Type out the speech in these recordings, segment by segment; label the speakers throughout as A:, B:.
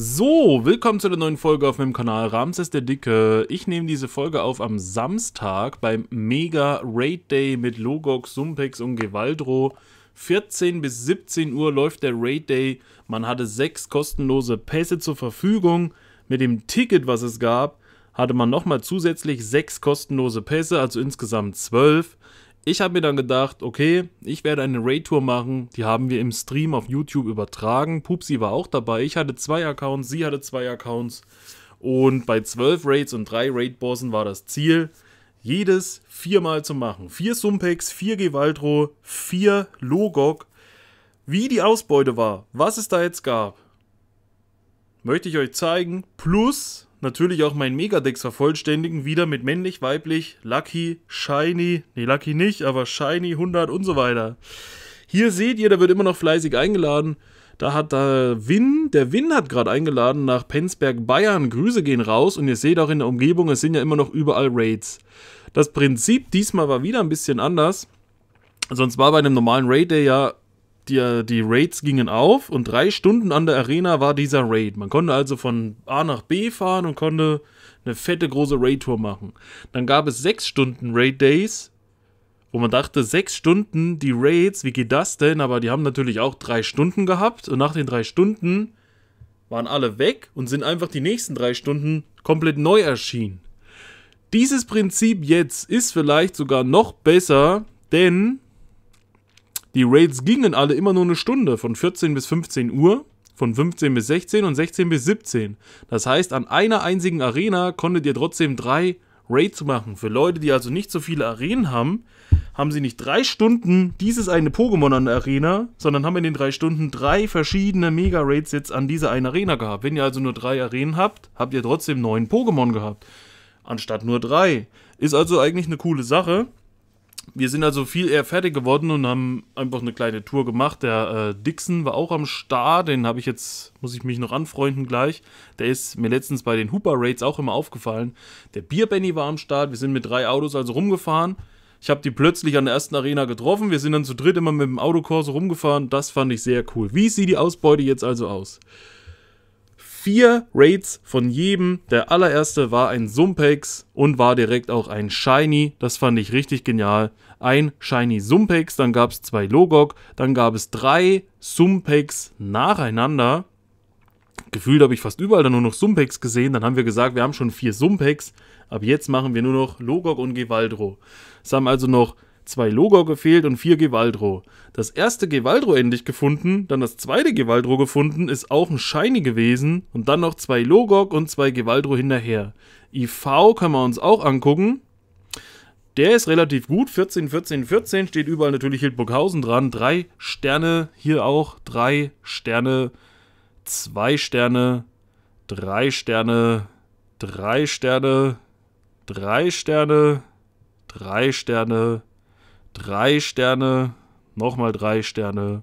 A: So, willkommen zu einer neuen Folge auf meinem Kanal Ramses der Dicke. Ich nehme diese Folge auf am Samstag beim Mega Raid Day mit Logok, Sumpex und Gewaldro. 14 bis 17 Uhr läuft der Raid Day. Man hatte sechs kostenlose Pässe zur Verfügung. Mit dem Ticket, was es gab, hatte man nochmal zusätzlich sechs kostenlose Pässe, also insgesamt zwölf. Ich habe mir dann gedacht, okay, ich werde eine Raid-Tour machen. Die haben wir im Stream auf YouTube übertragen. Pupsi war auch dabei. Ich hatte zwei Accounts, sie hatte zwei Accounts. Und bei zwölf Raids und drei Raid-Bossen war das Ziel, jedes viermal zu machen. Vier Sumpex, vier Gewaltro, vier Logok. Wie die Ausbeute war, was es da jetzt gab, möchte ich euch zeigen. Plus natürlich auch meinen Megadex vervollständigen, wieder mit männlich, weiblich, Lucky, Shiny, nee, Lucky nicht, aber Shiny 100 und so weiter. Hier seht ihr, da wird immer noch fleißig eingeladen. Da hat der Win, der Win hat gerade eingeladen nach Penzberg, Bayern. Grüße gehen raus und ihr seht auch in der Umgebung, es sind ja immer noch überall Raids. Das Prinzip diesmal war wieder ein bisschen anders. Sonst war bei einem normalen Raid Day ja die, die Raids gingen auf und drei Stunden an der Arena war dieser Raid. Man konnte also von A nach B fahren und konnte eine fette große Raid-Tour machen. Dann gab es sechs Stunden Raid-Days, wo man dachte, sechs Stunden die Raids, wie geht das denn? Aber die haben natürlich auch drei Stunden gehabt und nach den drei Stunden waren alle weg und sind einfach die nächsten drei Stunden komplett neu erschienen. Dieses Prinzip jetzt ist vielleicht sogar noch besser, denn die Raids gingen alle immer nur eine Stunde, von 14 bis 15 Uhr, von 15 bis 16 und 16 bis 17. Das heißt, an einer einzigen Arena konntet ihr trotzdem drei Raids machen. Für Leute, die also nicht so viele Arenen haben, haben sie nicht drei Stunden dieses eine Pokémon an der Arena, sondern haben in den drei Stunden drei verschiedene Mega-Raids jetzt an dieser einen Arena gehabt. Wenn ihr also nur drei Arenen habt, habt ihr trotzdem neun Pokémon gehabt. Anstatt nur drei. Ist also eigentlich eine coole Sache. Wir sind also viel eher fertig geworden und haben einfach eine kleine Tour gemacht. Der äh, Dixon war auch am Start, den habe ich jetzt, muss ich mich noch anfreunden gleich. Der ist mir letztens bei den Hooper Raids auch immer aufgefallen. Der Bierbenny war am Start, wir sind mit drei Autos also rumgefahren. Ich habe die plötzlich an der ersten Arena getroffen. Wir sind dann zu dritt immer mit dem Autokorso rumgefahren. Das fand ich sehr cool. Wie sieht die Ausbeute jetzt also aus? vier Raids von jedem. Der allererste war ein Sumpex und war direkt auch ein Shiny. Das fand ich richtig genial. Ein Shiny Sumpex, dann gab es zwei Logok, dann gab es drei Sumpex nacheinander. Gefühlt habe ich fast überall dann nur noch Sumpex gesehen. Dann haben wir gesagt, wir haben schon vier Sumpex. Ab jetzt machen wir nur noch Logok und Gewaldro. Es haben also noch zwei Logor gefehlt und vier Gewaldro. Das erste Gewaldro endlich gefunden, dann das zweite Gewaldro gefunden, ist auch ein Shiny gewesen und dann noch zwei Logok und zwei Gewaldro hinterher. IV können wir uns auch angucken. Der ist relativ gut, 14, 14, 14, steht überall natürlich Hildburghausen dran. Drei Sterne, hier auch drei Sterne, zwei Sterne, drei Sterne, drei Sterne, drei Sterne, drei Sterne, drei Sterne, nochmal drei Sterne,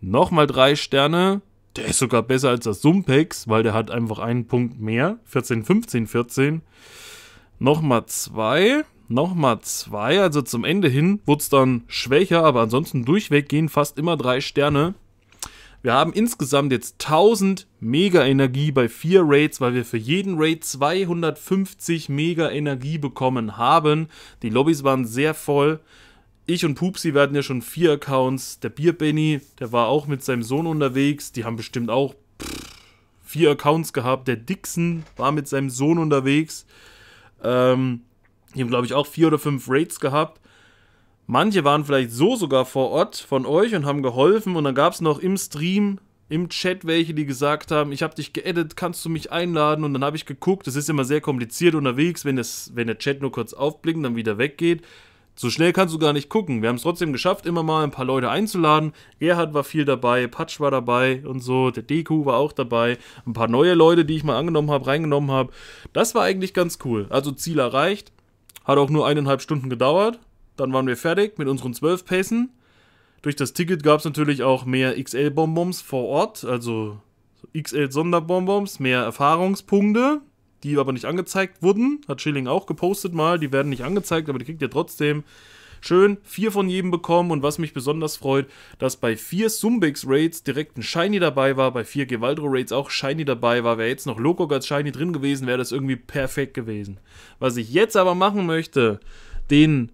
A: nochmal drei Sterne. Der ist sogar besser als das Sumpex, weil der hat einfach einen Punkt mehr. 14, 15, 14. Nochmal zwei, nochmal zwei. Also zum Ende hin wurde es dann schwächer, aber ansonsten durchweg gehen fast immer drei Sterne. Wir haben insgesamt jetzt 1000 Mega Energie bei vier Raids, weil wir für jeden Raid 250 Mega Energie bekommen haben. Die Lobbys waren sehr voll ich und Pupsi, wir hatten ja schon vier Accounts. Der Bierbenny, der war auch mit seinem Sohn unterwegs. Die haben bestimmt auch pff, vier Accounts gehabt. Der Dixon war mit seinem Sohn unterwegs. Ähm, die haben, glaube ich, auch vier oder fünf Raids gehabt. Manche waren vielleicht so sogar vor Ort von euch und haben geholfen. Und dann gab es noch im Stream, im Chat welche, die gesagt haben, ich habe dich geedit, kannst du mich einladen? Und dann habe ich geguckt, es ist immer sehr kompliziert unterwegs, wenn, das, wenn der Chat nur kurz aufblickt und dann wieder weggeht. So schnell kannst du gar nicht gucken. Wir haben es trotzdem geschafft, immer mal ein paar Leute einzuladen. Gerhard war viel dabei, Patsch war dabei und so, der Deku war auch dabei. Ein paar neue Leute, die ich mal angenommen habe, reingenommen habe. Das war eigentlich ganz cool. Also Ziel erreicht. Hat auch nur eineinhalb Stunden gedauert. Dann waren wir fertig mit unseren zwölf Pässen. Durch das Ticket gab es natürlich auch mehr XL-Bonbons vor Ort, also XL-Sonderbonbons, mehr Erfahrungspunkte die aber nicht angezeigt wurden. Hat Schilling auch gepostet mal. Die werden nicht angezeigt, aber die kriegt ihr trotzdem. Schön, vier von jedem bekommen und was mich besonders freut, dass bei vier Sumbix Raids direkt ein Shiny dabei war, bei vier Gewaldro Raids auch Shiny dabei war. Wäre jetzt noch Lokok als Shiny drin gewesen, wäre das irgendwie perfekt gewesen. Was ich jetzt aber machen möchte, den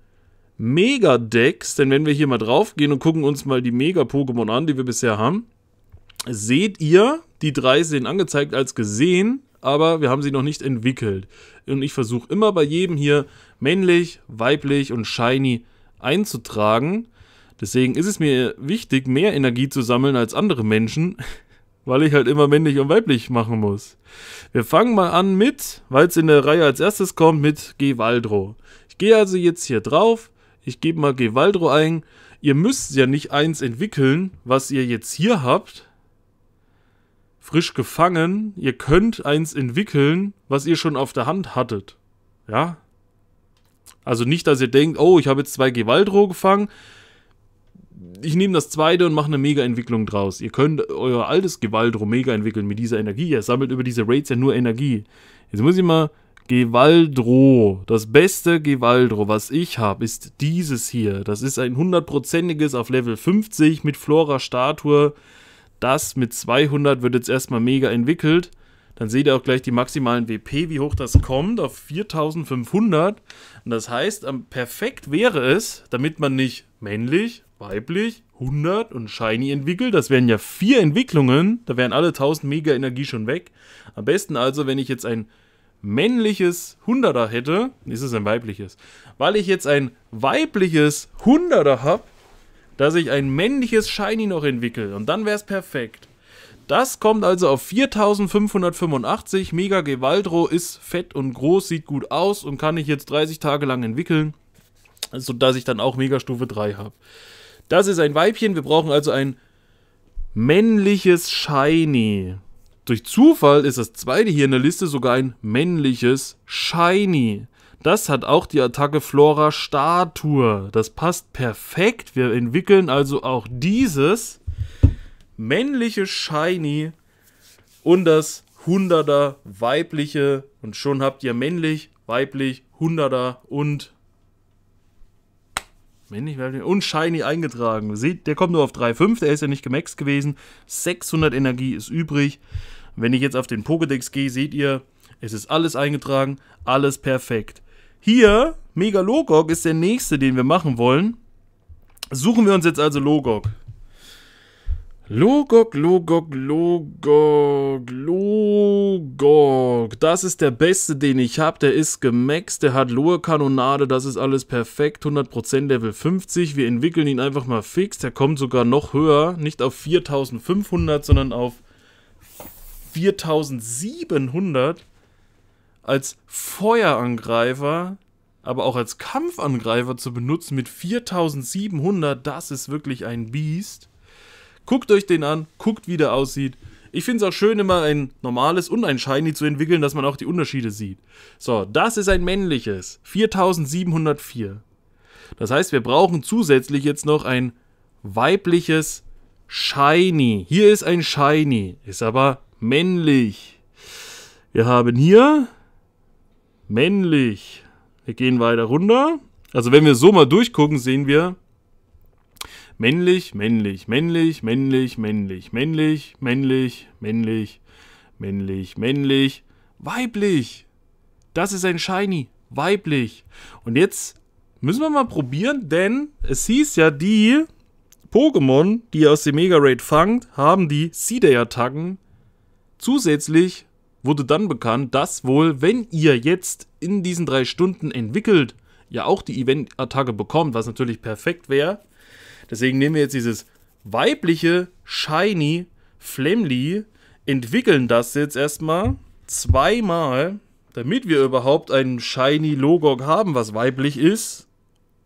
A: Mega-Decks, denn wenn wir hier mal draufgehen und gucken uns mal die Mega-Pokémon an, die wir bisher haben, seht ihr, die drei sind angezeigt als gesehen, aber wir haben sie noch nicht entwickelt. Und ich versuche immer bei jedem hier männlich, weiblich und shiny einzutragen. Deswegen ist es mir wichtig, mehr Energie zu sammeln als andere Menschen, weil ich halt immer männlich und weiblich machen muss. Wir fangen mal an mit, weil es in der Reihe als erstes kommt, mit Gewaldro. Ich gehe also jetzt hier drauf, ich gebe mal Gewaldro ein. Ihr müsst ja nicht eins entwickeln, was ihr jetzt hier habt, frisch gefangen. Ihr könnt eins entwickeln, was ihr schon auf der Hand hattet. Ja? Also nicht, dass ihr denkt, oh, ich habe jetzt zwei Gewaltroh gefangen. Ich nehme das zweite und mache eine Mega-Entwicklung draus. Ihr könnt euer altes Gewaltroh mega entwickeln mit dieser Energie. Ihr sammelt über diese Raids ja nur Energie. Jetzt muss ich mal Gewaldro. Das beste Gewaldro, was ich habe, ist dieses hier. Das ist ein hundertprozentiges auf Level 50 mit Flora-Statue das mit 200 wird jetzt erstmal mega entwickelt. Dann seht ihr auch gleich die maximalen WP, wie hoch das kommt, auf 4500. Und das heißt, perfekt wäre es, damit man nicht männlich, weiblich, 100 und Shiny entwickelt. Das wären ja vier Entwicklungen, da wären alle 1000 Mega Energie schon weg. Am besten also, wenn ich jetzt ein männliches 100er hätte, ist es ein weibliches. Weil ich jetzt ein weibliches 100er habe, dass ich ein männliches Shiny noch entwickle und dann wäre es perfekt. Das kommt also auf 4585. Mega Gewaldro ist fett und groß, sieht gut aus und kann ich jetzt 30 Tage lang entwickeln, sodass ich dann auch Mega Stufe 3 habe. Das ist ein Weibchen, wir brauchen also ein männliches Shiny. Durch Zufall ist das zweite hier in der Liste sogar ein männliches Shiny. Das hat auch die Attacke Flora Statue. Das passt perfekt. Wir entwickeln also auch dieses männliche Shiny und das 100er weibliche. Und schon habt ihr männlich, weiblich, 100er und männlich, weiblich und Shiny eingetragen. Seht, der kommt nur auf 3,5. Der ist ja nicht gemaxt gewesen. 600 Energie ist übrig. Wenn ich jetzt auf den Pokédex gehe, seht ihr, es ist alles eingetragen, alles perfekt. Hier, Megalogog ist der nächste, den wir machen wollen. Suchen wir uns jetzt also Logog. Logog, Logog, Logog, Logog. Das ist der beste, den ich habe. Der ist gemaxt, der hat lohe Kanonade, das ist alles perfekt. 100% Level 50. Wir entwickeln ihn einfach mal fix. Der kommt sogar noch höher. Nicht auf 4500, sondern auf 4700 als Feuerangreifer, aber auch als Kampfangreifer zu benutzen mit 4700, das ist wirklich ein Biest. Guckt euch den an, guckt wie der aussieht. Ich finde es auch schön, immer ein normales und ein Shiny zu entwickeln, dass man auch die Unterschiede sieht. So, das ist ein männliches. 4704. Das heißt, wir brauchen zusätzlich jetzt noch ein weibliches Shiny. Hier ist ein Shiny, ist aber männlich. Wir haben hier männlich. Wir gehen weiter runter. Also wenn wir so mal durchgucken, sehen wir männlich, männlich, männlich, männlich, männlich, männlich, männlich, männlich, männlich, männlich, weiblich. Das ist ein Shiny, weiblich. Und jetzt müssen wir mal probieren, denn es hieß ja, die Pokémon, die ihr aus dem Mega Raid fangt, haben die Seeday-Attacken zusätzlich wurde dann bekannt, dass wohl, wenn ihr jetzt in diesen drei Stunden entwickelt, ja auch die Event-Attacke bekommt, was natürlich perfekt wäre. Deswegen nehmen wir jetzt dieses weibliche Shiny Flamly, entwickeln das jetzt erstmal zweimal, damit wir überhaupt einen Shiny Logok haben, was weiblich ist.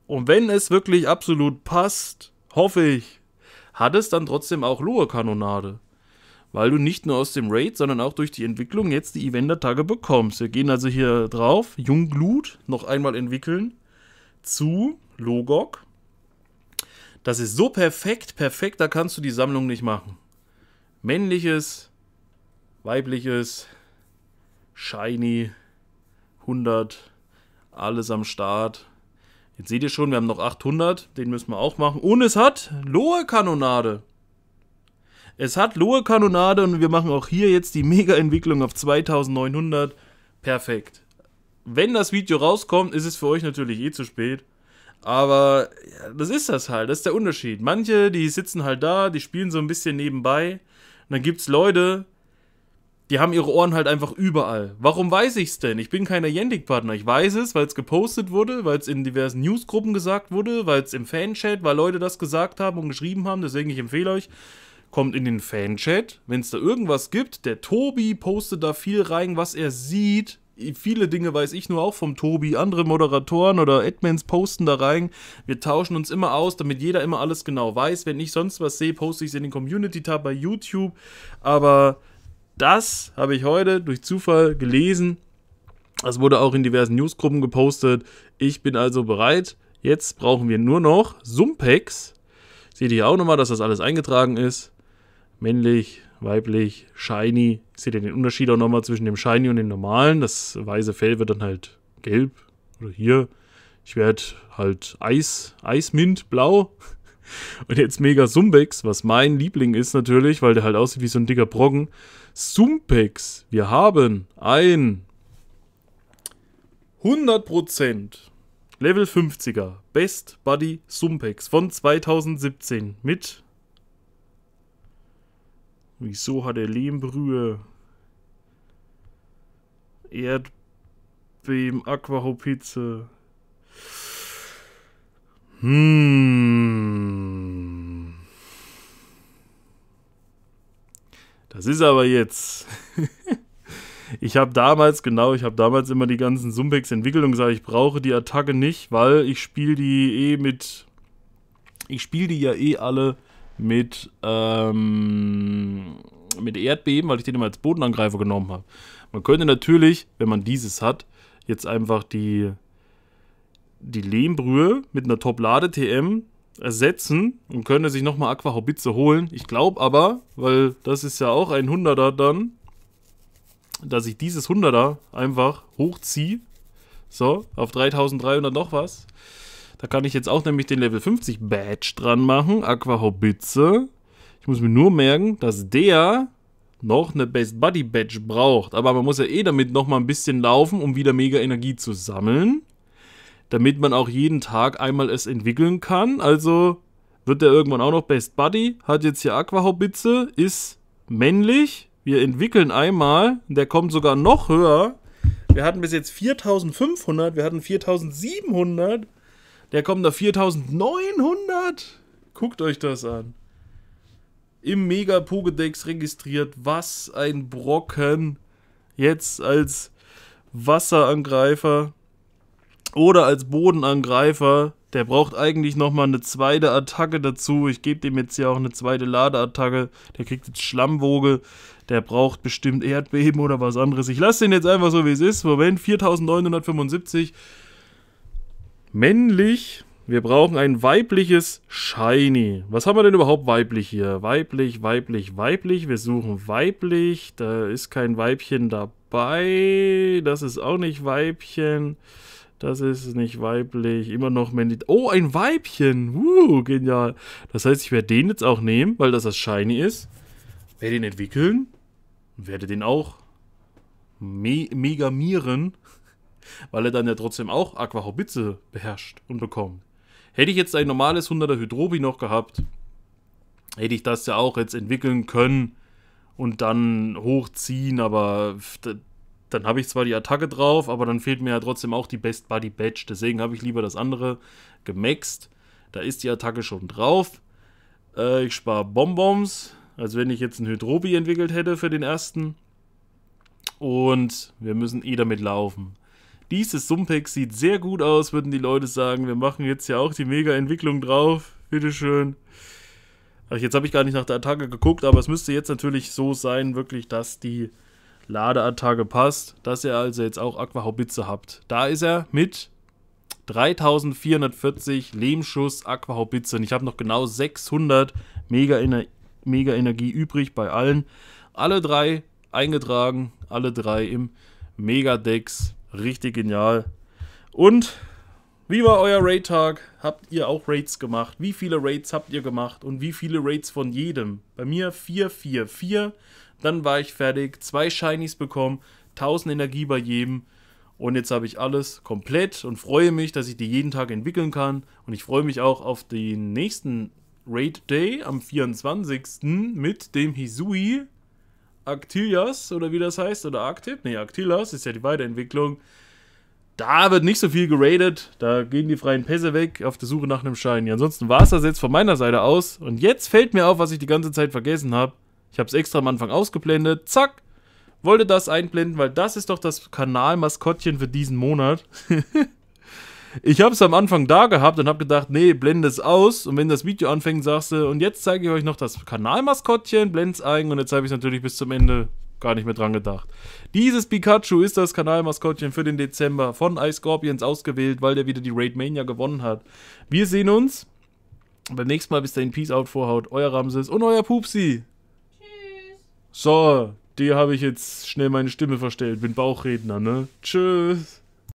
A: Und wenn es wirklich absolut passt, hoffe ich, hat es dann trotzdem auch Lure-Kanonade weil du nicht nur aus dem Raid, sondern auch durch die Entwicklung jetzt die Event-Tage bekommst. Wir gehen also hier drauf, Jungglut, noch einmal entwickeln, zu Logok. Das ist so perfekt, perfekt, da kannst du die Sammlung nicht machen. Männliches, weibliches, shiny, 100, alles am Start. Jetzt seht ihr schon, wir haben noch 800, den müssen wir auch machen. Und es hat Lohe-Kanonade. Es hat Lohe Kanonade und wir machen auch hier jetzt die Mega-Entwicklung auf 2900. Perfekt. Wenn das Video rauskommt, ist es für euch natürlich eh zu spät. Aber ja, das ist das halt, das ist der Unterschied. Manche, die sitzen halt da, die spielen so ein bisschen nebenbei. Und dann gibt es Leute, die haben ihre Ohren halt einfach überall. Warum weiß ich's denn? Ich bin kein Agentic-Partner. Ich weiß es, weil es gepostet wurde, weil es in diversen Newsgruppen gesagt wurde, weil es im Fanchat, weil Leute das gesagt haben und geschrieben haben. Deswegen, ich empfehle euch, kommt in den Fan-Chat, wenn es da irgendwas gibt. Der Tobi postet da viel rein, was er sieht. Viele Dinge weiß ich nur auch vom Tobi. Andere Moderatoren oder Admins posten da rein. Wir tauschen uns immer aus, damit jeder immer alles genau weiß. Wenn ich sonst was sehe, poste ich es in den Community-Tab bei YouTube. Aber das habe ich heute durch Zufall gelesen. Das wurde auch in diversen Newsgruppen gepostet. Ich bin also bereit. Jetzt brauchen wir nur noch Sumpex. Seht ihr auch nochmal, dass das alles eingetragen ist männlich, weiblich, shiny. Seht ihr den Unterschied auch nochmal zwischen dem shiny und dem normalen? Das weiße Fell wird dann halt gelb. Oder hier, ich werde halt Eis, Eismint, blau. Und jetzt mega Sumpex, was mein Liebling ist natürlich, weil der halt aussieht wie so ein dicker Brocken. Sumpex, wir haben ein 100% Level 50er Best Buddy Sumpex von 2017 mit Wieso hat er Lehmbrühe? Erdbeben, Aquahopitze. Hm. Das ist aber jetzt. ich habe damals, genau, ich habe damals immer die ganzen Sumpex entwickelt und gesagt, ich brauche die Attacke nicht, weil ich spiele die eh mit. Ich spiele die ja eh alle mit, ähm, mit Erdbeben, weil ich den immer als Bodenangreifer genommen habe. Man könnte natürlich, wenn man dieses hat, jetzt einfach die, die Lehmbrühe mit einer Top-Lade-TM ersetzen und könnte sich nochmal Aqua Hobitze holen. Ich glaube aber, weil das ist ja auch ein 100er dann, dass ich dieses 100er einfach hochziehe. So, auf 3300 noch was. Da kann ich jetzt auch nämlich den Level 50 Badge dran machen. Aqua Hobitze. Ich muss mir nur merken, dass der noch eine Best Buddy Badge braucht. Aber man muss ja eh damit nochmal ein bisschen laufen, um wieder mega Energie zu sammeln. Damit man auch jeden Tag einmal es entwickeln kann. Also wird der irgendwann auch noch Best Buddy. Hat jetzt hier Aqua Hobitze. Ist männlich. Wir entwickeln einmal. Der kommt sogar noch höher. Wir hatten bis jetzt 4500. Wir hatten 4700. Der kommt da 4900. Guckt euch das an. Im Mega Pokédex registriert. Was ein Brocken. Jetzt als Wasserangreifer oder als Bodenangreifer. Der braucht eigentlich nochmal eine zweite Attacke dazu. Ich gebe dem jetzt hier auch eine zweite Ladeattacke. Der kriegt jetzt Schlammwoge. Der braucht bestimmt Erdbeben oder was anderes. Ich lasse den jetzt einfach so, wie es ist. Moment, 4975. Männlich. Wir brauchen ein weibliches Shiny. Was haben wir denn überhaupt weiblich hier? Weiblich, weiblich, weiblich. Wir suchen weiblich. Da ist kein Weibchen dabei. Das ist auch nicht Weibchen. Das ist nicht weiblich. Immer noch männlich. Oh, ein Weibchen. Uh, genial. Das heißt, ich werde den jetzt auch nehmen, weil das das Shiny ist. Werde den entwickeln. Werde den auch me megamieren weil er dann ja trotzdem auch Aquahobitze beherrscht und bekommt. Hätte ich jetzt ein normales 100er Hydrobi noch gehabt, hätte ich das ja auch jetzt entwickeln können und dann hochziehen, aber dann habe ich zwar die Attacke drauf, aber dann fehlt mir ja trotzdem auch die Best Buddy Badge. Deswegen habe ich lieber das andere gemaxt. Da ist die Attacke schon drauf. Äh, ich spare Bonbons, als wenn ich jetzt ein Hydrobi entwickelt hätte für den ersten. Und wir müssen eh damit laufen. Dieses Sumpex sieht sehr gut aus, würden die Leute sagen. Wir machen jetzt ja auch die Mega-Entwicklung drauf. Bitteschön. Also jetzt habe ich gar nicht nach der Attacke geguckt, aber es müsste jetzt natürlich so sein, wirklich, dass die Ladeattacke passt, dass ihr also jetzt auch Aquahaubitze habt. Da ist er mit 3440 Lehmschuss Aquahaubitze. Und ich habe noch genau 600 Mega-Energie Mega übrig bei allen. Alle drei eingetragen, alle drei im Megadex Richtig genial. Und wie war euer Raid-Tag? Habt ihr auch Raids gemacht? Wie viele Raids habt ihr gemacht? Und wie viele Raids von jedem? Bei mir 4, 4, 4. Dann war ich fertig. Zwei Shinies bekommen. 1000 Energie bei jedem. Und jetzt habe ich alles komplett und freue mich, dass ich die jeden Tag entwickeln kann. Und ich freue mich auch auf den nächsten Raid Day am 24. mit dem Hisui Actilias oder wie das heißt, oder Arctip, nee, Actylas ist ja die Weiterentwicklung. Da wird nicht so viel geradet, da gehen die freien Pässe weg auf der Suche nach einem Schein. Ja, ansonsten war es das jetzt von meiner Seite aus. Und jetzt fällt mir auf, was ich die ganze Zeit vergessen habe. Ich habe es extra am Anfang ausgeblendet. Zack! Wollte das einblenden, weil das ist doch das Kanalmaskottchen für diesen Monat. Ich habe es am Anfang da gehabt und habe gedacht, nee, blende es aus. Und wenn das Video anfängt, sagst du, und jetzt zeige ich euch noch das Kanalmaskottchen, blend's ein. Und jetzt habe ich natürlich bis zum Ende gar nicht mehr dran gedacht. Dieses Pikachu ist das Kanalmaskottchen für den Dezember von Ice Scorpions ausgewählt, weil der wieder die Raid Mania gewonnen hat. Wir sehen uns beim nächsten Mal. Bis dahin, Peace out, Vorhaut, euer Ramses und euer Pupsi. Tschüss. So, die habe ich jetzt schnell meine Stimme verstellt. Bin Bauchredner, ne? Tschüss.